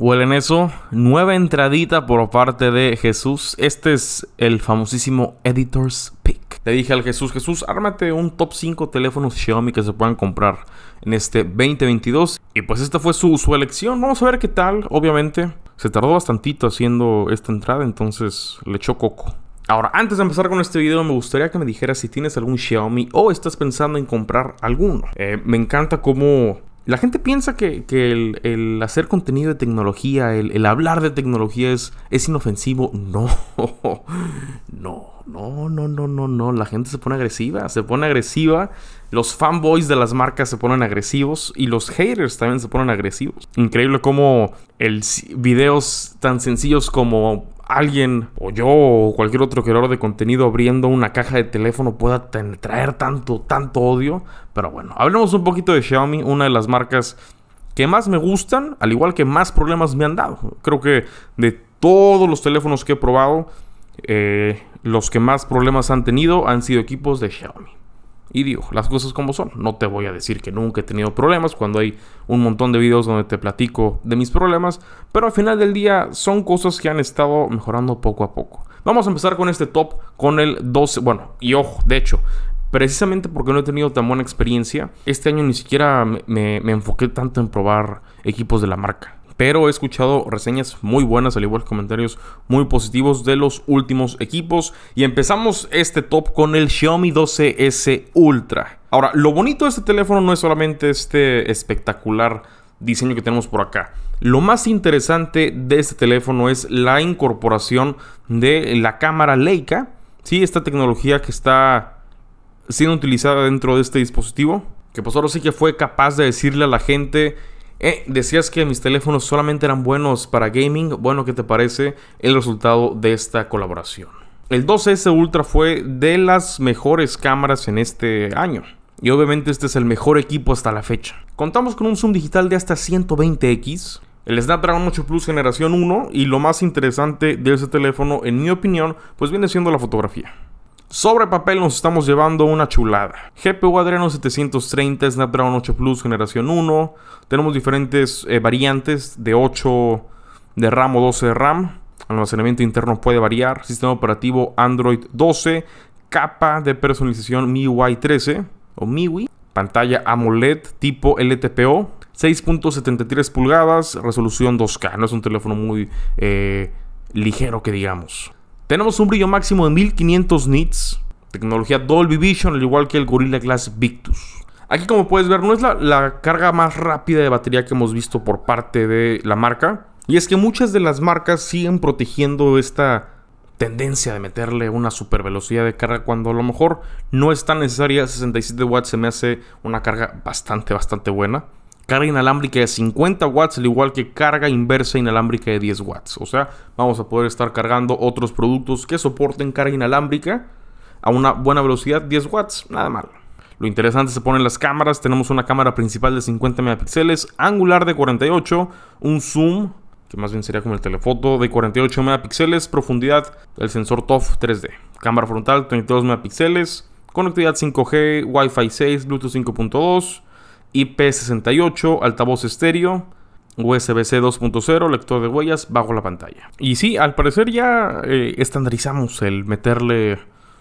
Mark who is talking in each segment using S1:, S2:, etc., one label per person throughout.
S1: Huelen eso, nueva entradita por parte de Jesús. Este es el famosísimo Editor's Pick. Te dije al Jesús, Jesús, ármate un top 5 teléfonos Xiaomi que se puedan comprar en este 2022. Y pues esta fue su, elección. Vamos a ver qué tal, obviamente. Se tardó bastantito haciendo esta entrada, entonces le echó coco. Ahora, antes de empezar con este video, me gustaría que me dijeras si tienes algún Xiaomi o estás pensando en comprar alguno. Eh, me encanta cómo la gente piensa que, el, hacer contenido de tecnología, el, hablar de tecnología es, inofensivo. No, no, no, no, no, no, no. La gente se pone agresiva, se pone agresiva. Los fanboys de las marcas se ponen agresivos y los haters también se ponen agresivos. Increíble cómo el, videos tan sencillos como alguien o yo o cualquier otro creador de contenido abriendo una caja de teléfono pueda traer tanto, tanto odio. Pero bueno, hablemos un poquito de Xiaomi, una de las marcas que más me gustan, al igual que más problemas me han dado. Creo que de todos los teléfonos que he probado, eh, los que más problemas han tenido han sido equipos de Xiaomi. Y digo, las cosas como son. No te voy a decir que nunca he tenido problemas cuando hay un montón de videos donde te platico de mis problemas, pero al final del día son cosas que han estado mejorando poco a poco. Vamos a empezar con este top, con el 12, bueno, y ojo, de hecho, precisamente porque no he tenido tan buena experiencia, este año ni siquiera me, me enfoqué tanto en probar equipos de la marca pero he escuchado reseñas muy buenas, al igual que comentarios muy positivos de los últimos equipos. Y empezamos este top con el Xiaomi 12S Ultra. Ahora, lo bonito de este teléfono no es solamente este espectacular diseño que tenemos por acá. Lo más interesante de este teléfono es la incorporación de la cámara Leica. Sí, esta tecnología que está siendo utilizada dentro de este dispositivo. Que pues ahora sí que fue capaz de decirle a la gente eh, decías que mis teléfonos solamente eran buenos para gaming. Bueno, ¿qué te parece el resultado de esta colaboración? El 12S Ultra fue de las mejores cámaras en este año. Y obviamente este es el mejor equipo hasta la fecha. Contamos con un zoom digital de hasta 120x, el Snapdragon 8 Plus generación 1 y lo más interesante de ese teléfono, en mi opinión, pues viene siendo la fotografía. Sobre papel nos estamos llevando una chulada. GPU Adreno 730, Snapdragon 8 Plus generación 1. Tenemos diferentes eh, variantes de 8 de RAM o 12 de RAM. Almacenamiento interno puede variar. Sistema operativo Android 12. Capa de personalización MIUI 13 o MIUI. Pantalla AMOLED tipo LTPO. 6.73 pulgadas, resolución 2K. No es un teléfono muy eh, ligero que digamos. Tenemos un brillo máximo de 1500 nits, tecnología Dolby Vision, al igual que el Gorilla Glass Victus. Aquí como puedes ver no es la, carga más rápida de batería que hemos visto por parte de la marca. Y es que muchas de las marcas siguen protegiendo esta tendencia de meterle una super velocidad de carga cuando a lo mejor no es tan necesaria. 67 watts se me hace una carga bastante, bastante buena carga inalámbrica de 50 watts, al igual que carga inversa inalámbrica de 10 watts. O sea, vamos a poder estar cargando otros productos que soporten carga inalámbrica a una buena velocidad, 10 watts, nada mal. Lo interesante se ponen las cámaras, tenemos una cámara principal de 50 megapíxeles, angular de 48, un zoom, que más bien sería como el telefoto, de 48 megapíxeles, profundidad el sensor TOF 3D, cámara frontal 32 megapíxeles, conectividad 5G, Wi-Fi 6, Bluetooth 5.2, IP68, altavoz estéreo, USB-C 2.0, lector de huellas bajo la pantalla. Y sí, al parecer ya eh, estandarizamos el meterle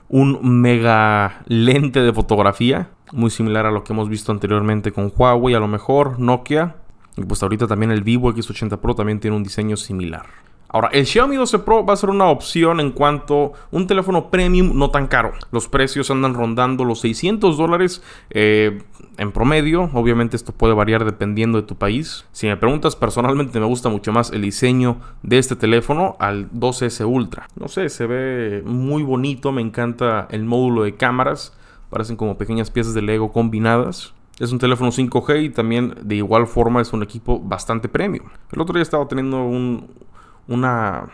S1: un mega lente de fotografía, muy similar a lo que hemos visto anteriormente con Huawei, a lo mejor Nokia. Y pues ahorita también el Vivo X80 Pro también tiene un diseño similar. Ahora, el Xiaomi 12 Pro va a ser una opción en cuanto a un teléfono premium no tan caro. Los precios andan rondando los 600 dólares eh, en promedio. Obviamente esto puede variar dependiendo de tu país. Si me preguntas personalmente me gusta mucho más el diseño de este teléfono al 12S Ultra. No sé, se ve muy bonito, me encanta el módulo de cámaras. Parecen como pequeñas piezas de Lego combinadas. Es un teléfono 5G y también de igual forma es un equipo bastante premium. El otro día estaba teniendo un, una,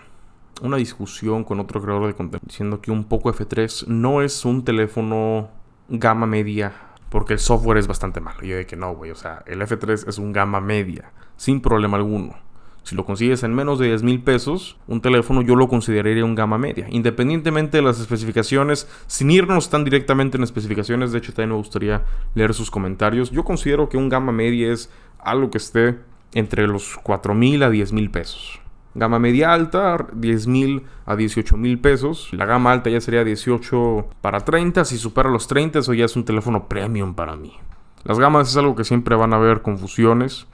S1: una discusión con otro creador de contenido diciendo que un Poco F3 no es un teléfono gama media porque el software es bastante malo. Y yo de que no, güey, o sea, el F3 es un gama media, sin problema alguno. Si lo consigues en menos de 10 mil pesos, un teléfono yo lo consideraría un gama media. Independientemente de las especificaciones, sin irnos tan directamente en especificaciones, de hecho también me gustaría leer sus comentarios. Yo considero que un gama media es algo que esté entre los 4 mil a 10 mil pesos. Gama media alta, $10,000 mil a 18 mil pesos. La gama alta ya sería 18 para 30. Si supera los 30, eso ya es un teléfono premium para mí. Las gamas es algo que siempre van a haber confusiones.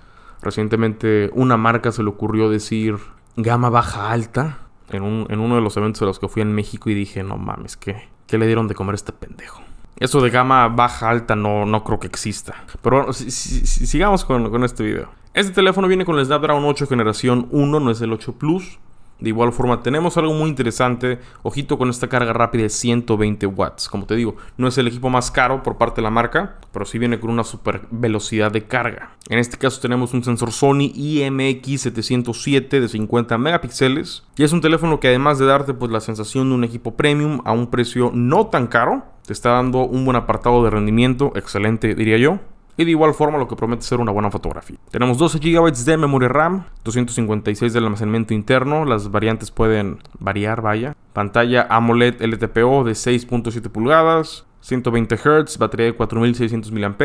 S1: Recientemente una marca se le ocurrió decir gama baja alta en, uno de los eventos de los que fui en México y dije, no mames, ¿qué, ¿qué le dieron de comer a este pendejo? Eso de gama baja alta no, no creo que exista. Pero bueno, sigamos con, con este video. Este teléfono viene con el Snapdragon 8 generación 1, no es el 8 Plus. De igual forma, tenemos algo muy interesante. Ojito con esta carga rápida de 120 watts. Como te digo, no es el equipo más caro por parte de la marca, pero sí viene con una super velocidad de carga. En este caso tenemos un sensor Sony IMX707 de 50 megapíxeles. Y es un teléfono que además de darte pues, la sensación de un equipo premium a un precio no tan caro, te está dando un buen apartado de rendimiento, excelente diría yo y de igual forma lo que promete ser una buena fotografía. Tenemos 12 GB de memoria RAM, 256 de almacenamiento interno, las variantes pueden variar, vaya. Pantalla AMOLED LTPO de 6.7 pulgadas, 120 Hz, batería de 4600 mAh,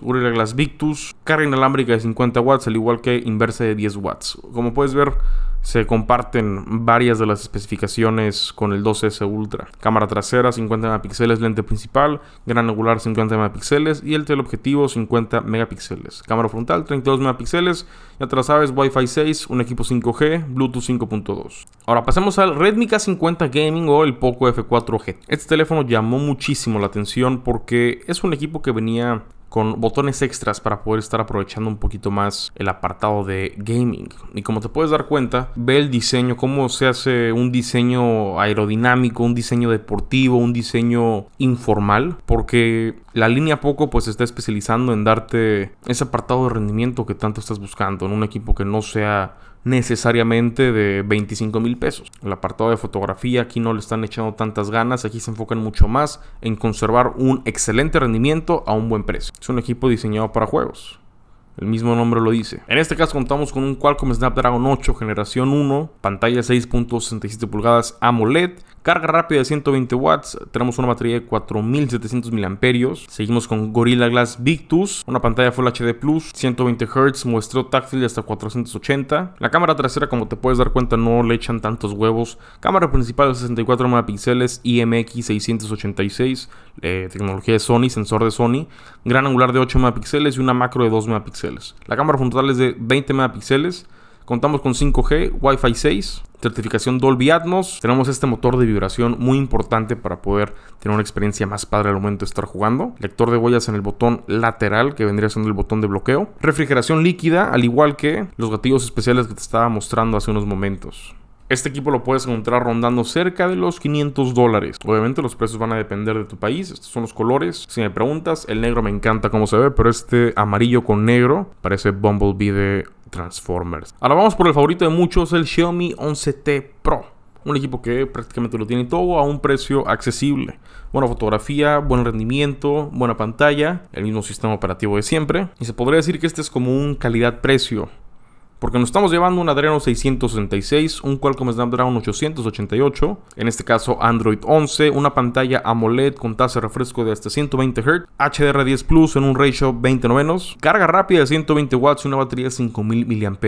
S1: Gorilla Glass Victus, carga inalámbrica de 50 watts al igual que inversa de 10 watts. Como puedes ver, se comparten varias de las especificaciones con el 12S Ultra. Cámara trasera 50 megapíxeles, lente principal, gran angular 50 megapíxeles y el teleobjetivo 50 megapíxeles. Cámara frontal 32 megapíxeles, ya te sabes, Wi-Fi 6, un equipo 5G, Bluetooth 5.2. Ahora pasemos al Redmi K50 Gaming o el Poco F4G. Este teléfono llamó muchísimo la atención porque es un equipo que venía con botones extras para poder estar aprovechando un poquito más el apartado de gaming. Y como te puedes dar cuenta, ve el diseño, cómo se hace un diseño aerodinámico, un diseño deportivo, un diseño informal, porque la línea poco pues está especializando en darte ese apartado de rendimiento que tanto estás buscando en un equipo que no sea necesariamente de 25 mil pesos. El apartado de fotografía aquí no le están echando tantas ganas, aquí se enfocan mucho más en conservar un excelente rendimiento a un buen precio. Es un equipo diseñado para juegos. El mismo nombre lo dice. En este caso contamos con un Qualcomm Snapdragon 8 generación 1, pantalla 6.67 pulgadas AMOLED, Carga rápida de 120 watts, tenemos una batería de 4700 mAh. Seguimos con Gorilla Glass Victus, una pantalla Full HD Plus, 120 Hz, muestreo táctil de hasta 480. La cámara trasera, como te puedes dar cuenta, no le echan tantos huevos. Cámara principal de 64 megapíxeles, IMX 686, eh, tecnología de Sony, sensor de Sony, gran angular de 8 megapíxeles y una macro de 2 megapíxeles. La cámara frontal es de 20 megapíxeles. Contamos con 5G, Wi-Fi 6, certificación Dolby Atmos. Tenemos este motor de vibración muy importante para poder tener una experiencia más padre al momento de estar jugando. Lector de huellas en el botón lateral, que vendría siendo el botón de bloqueo. Refrigeración líquida, al igual que los gatillos especiales que te estaba mostrando hace unos momentos. Este equipo lo puedes encontrar rondando cerca de los 500 dólares. Obviamente los precios van a depender de tu país. Estos son los colores. Si me preguntas, el negro me encanta cómo se ve, pero este amarillo con negro parece Bumblebee de Transformers. Ahora vamos por el favorito de muchos, el Xiaomi 11T Pro. Un equipo que prácticamente lo tiene todo a un precio accesible. Buena fotografía, buen rendimiento, buena pantalla, el mismo sistema operativo de siempre. Y se podría decir que este es como un calidad-precio porque nos estamos llevando un Adreno 666, un Qualcomm Snapdragon 888, en este caso Android 11, una pantalla AMOLED con tasa de refresco de hasta 120 Hz, HDR10 Plus en un ratio 20 novenos, carga rápida de 120 watts y una batería de 5000 mAh.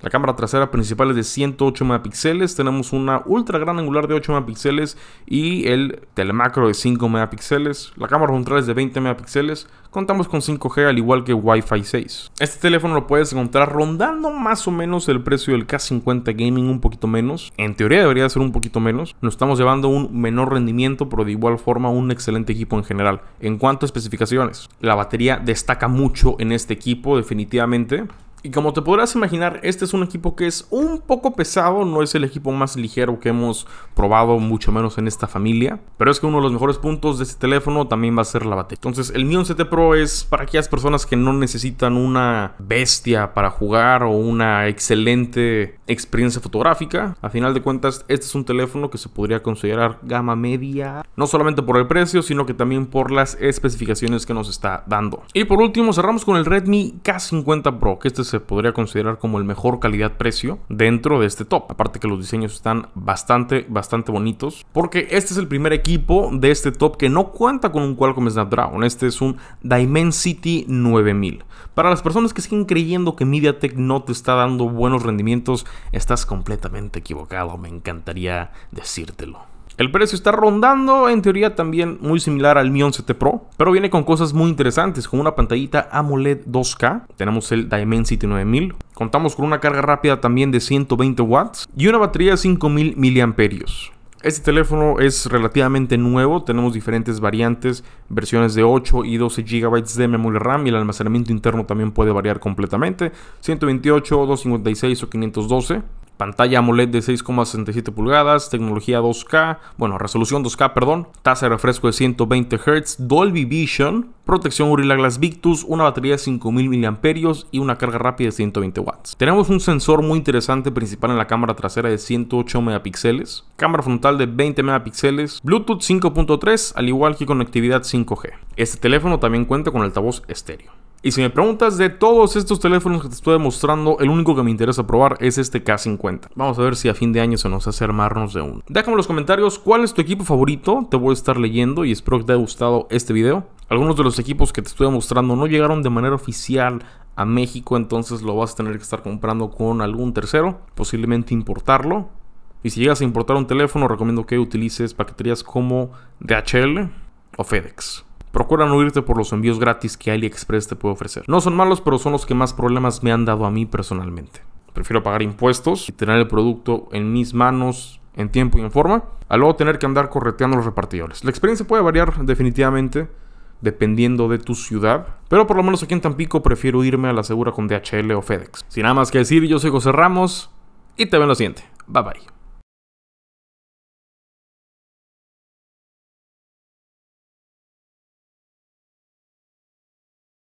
S1: La cámara trasera principal es de 108 megapíxeles, tenemos una ultra gran angular de 8 megapíxeles y el telemacro de 5 megapíxeles. La cámara frontal es de 20 megapíxeles, contamos con 5G al igual que Wi-Fi 6. Este teléfono lo puedes encontrar rondando más más o menos el precio del K50 Gaming, un poquito menos. En teoría debería ser un poquito menos. Nos estamos llevando un menor rendimiento, pero de igual forma un excelente equipo en general. En cuanto a especificaciones, la batería destaca mucho en este equipo, definitivamente. Y como te podrás imaginar, este es un equipo que es un poco pesado, no es el equipo más ligero que hemos probado, mucho menos en esta familia. Pero es que uno de los mejores puntos de este teléfono también va a ser la batería. Entonces, el Mi 11T Pro es para aquellas personas que no necesitan una bestia para jugar o una excelente experiencia fotográfica. A final de cuentas, este es un teléfono que se podría considerar gama media, no solamente por el precio, sino que también por las especificaciones que nos está dando. Y por último, cerramos con el Redmi K50 Pro, que este es se podría considerar como el mejor calidad-precio dentro de este top. Aparte que los diseños están bastante, bastante bonitos. Porque este es el primer equipo de este top que no cuenta con un Qualcomm Snapdragon. Este es un Dimensity 9000. Para las personas que siguen creyendo que MediaTek no te está dando buenos rendimientos, estás completamente equivocado. Me encantaría decírtelo. El precio está rondando en teoría también muy similar al Mi 11 Pro, pero viene con cosas muy interesantes como una pantallita AMOLED 2K, tenemos el Dimensity 9000, contamos con una carga rápida también de 120 watts y una batería de 5000 mAh. Este teléfono es relativamente nuevo, tenemos diferentes variantes, versiones de 8 y 12 GB de memoria RAM y el almacenamiento interno también puede variar completamente, 128, 256 o 512 pantalla AMOLED de 6,67 pulgadas, tecnología 2K, bueno, resolución 2K, perdón, tasa de refresco de 120 Hz, Dolby Vision, protección Gorilla Glass Victus, una batería de 5000 mAh y una carga rápida de 120 watts. Tenemos un sensor muy interesante principal en la cámara trasera de 108 megapíxeles, cámara frontal de 20 megapíxeles, Bluetooth 5.3, al igual que conectividad 5G. Este teléfono también cuenta con altavoz estéreo. Y si me preguntas de todos estos teléfonos que te estoy demostrando, el único que me interesa probar es este K50. Vamos a ver si a fin de año se nos hace armarnos de uno. Déjame en los comentarios cuál es tu equipo favorito, te voy a estar leyendo y espero que te haya gustado este video. Algunos de los equipos que te estoy mostrando no llegaron de manera oficial a México, entonces lo vas a tener que estar comprando con algún tercero, posiblemente importarlo. Y si llegas a importar un teléfono, recomiendo que utilices paqueterías como DHL o FedEx. Procura no irte por los envíos gratis que AliExpress te puede ofrecer. No son malos, pero son los que más problemas me han dado a mí personalmente. Prefiero pagar impuestos y tener el producto en mis manos en tiempo y en forma, a luego tener que andar correteando los repartidores. La experiencia puede variar definitivamente dependiendo de tu ciudad, pero por lo menos aquí en Tampico prefiero irme a la segura con DHL o FedEx. Sin nada más que decir, yo soy José Ramos y te veo en lo siguiente. Bye bye.